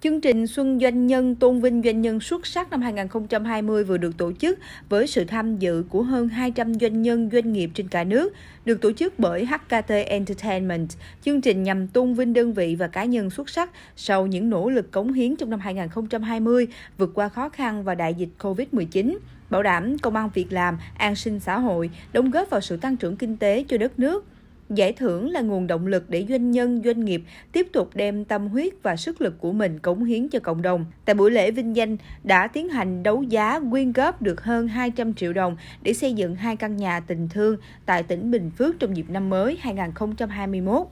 Chương trình Xuân Doanh nhân tôn vinh doanh nhân xuất sắc năm 2020 vừa được tổ chức với sự tham dự của hơn 200 doanh nhân doanh nghiệp trên cả nước, được tổ chức bởi HKT Entertainment. Chương trình nhằm tôn vinh đơn vị và cá nhân xuất sắc sau những nỗ lực cống hiến trong năm 2020 vượt qua khó khăn và đại dịch Covid-19 bảo đảm công an việc làm, an sinh xã hội, đóng góp vào sự tăng trưởng kinh tế cho đất nước. Giải thưởng là nguồn động lực để doanh nhân, doanh nghiệp tiếp tục đem tâm huyết và sức lực của mình cống hiến cho cộng đồng. Tại buổi lễ vinh danh đã tiến hành đấu giá quyên góp được hơn 200 triệu đồng để xây dựng hai căn nhà tình thương tại tỉnh Bình Phước trong dịp năm mới 2021.